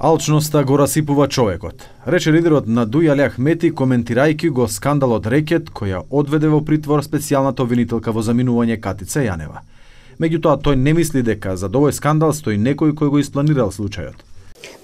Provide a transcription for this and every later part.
Алчноста го расипува човекот, рече лидерот на Дуја Ахмети, коментирајќи го скандалот рекет која одведе во притвор специјалната обвинителка во заминување Катица Јанева. Меѓутоа, тој не мисли дека за овој скандал стои некој кој го испланирал случајот.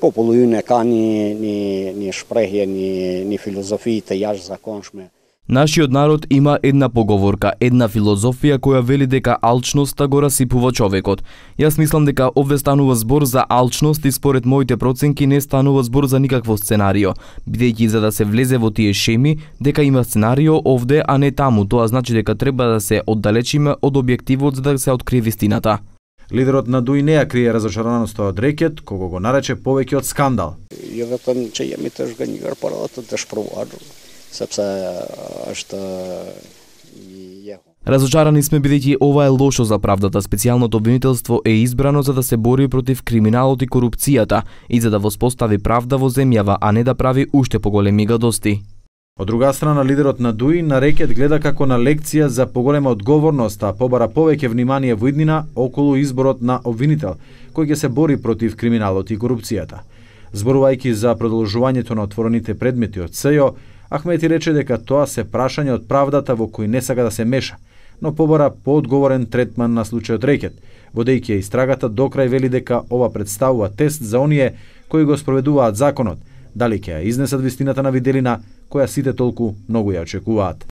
По полујуне ка ни, ни, ни шпрехје, ни, ни филозофиите јаш законшме. Нашиот народ има една поговорка, една филозофија која вели дека алчноста го расипува човекот. Јас мислам дека овде станува збор за алчност и според моите проценки не станува збор за никакво сценарио, бидејќи за да се влезе во тие шеми дека има сценарио овде, а не таму, тоа значи дека треба да се оддалечиме од објективот за да се открие вистината. Лидерот на Дуи неа крие разочараноста од Рекет, кого го нарече повеќе од скандал. Ја че ја ми тоа нигар парата, сепса што и Разочарани сме бидејќи ова е лошо за правдата. Специјалното обвинителство е избрано за да се бори против криминалот и корупцијата и за да воспостави правда во земјава, а не да прави уште поголеми гадости. Од друга страна, лидерот на Дуи на рекет гледа како на лекција за поголема одговорност, а побара повеќе внимание во иднина околу изборот на обвинител, кој ќе се бори против криминалот и корупцијата. Зборувајќи за продолжувањето на отворените предмети од СЕО, Ахмети рече дека тоа се прашање од правдата во кој не сака да се меша, но побара поодговорен третман на случајот Рекет, водејќи ја истрагата до крај вели дека ова представува тест за оние кои го спроведуваат законот, дали ќе ја изнесат вистината на виделина која сите толку многу ја очекуваат.